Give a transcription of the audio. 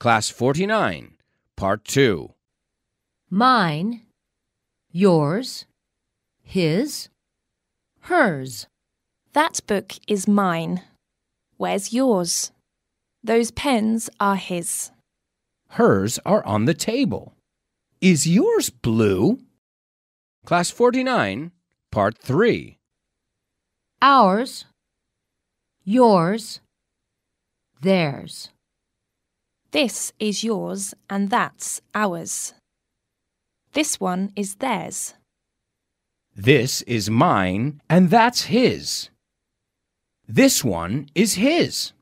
Class 49, Part 2. Mine, yours, his, hers. That book is mine. Where's yours? Those pens are his. Hers are on the table. Is yours blue? Class 49, Part 3. Ours, yours, theirs. This is yours and that's ours. This one is theirs. This is mine and that's his. This one is his.